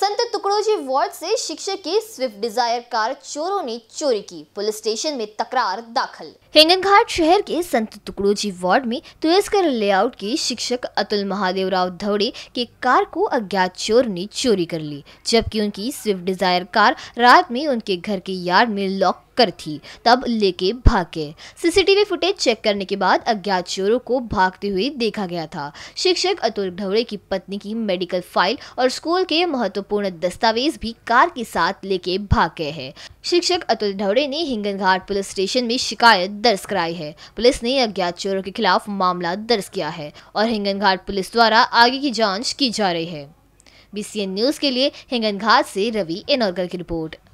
संत तुकड़ोजी वार्ड से शिक्षक की स्विफ्ट डिजायर कार चोरों ने चोरी की पुलिस स्टेशन में तकरार दाखिल हिंगन शहर के संत तुकड़ोजी वार्ड में तुयस्कर लेआउट के शिक्षक अतुल महादेव राव धौड़े के कार को अज्ञात चोर ने चोरी कर ली जबकि उनकी स्विफ्ट डिजायर कार रात में उनके घर के यार्ड में लॉक टक्कर थी तब लेके भाग गए सीसीटीवी फुटेज चेक करने के बाद अज्ञात चोरों को भागते हुए देखा गया था शिक्षक अतुल ढवड़े की पत्नी की मेडिकल फाइल और स्कूल के महत्वपूर्ण दस्तावेज भी कार के साथ लेके भाग गए हैं शिक्षक अतुल ढवड़े ने हिंगन घाट पुलिस स्टेशन में शिकायत दर्ज कराई है पुलिस ने अज्ञात चोरों के खिलाफ मामला दर्ज किया है और हिंगन घाट पुलिस द्वारा आगे की जाँच की जा रही है बीसीएन न्यूज के लिए हिंगन घाट से रवि एनोरकर की रिपोर्ट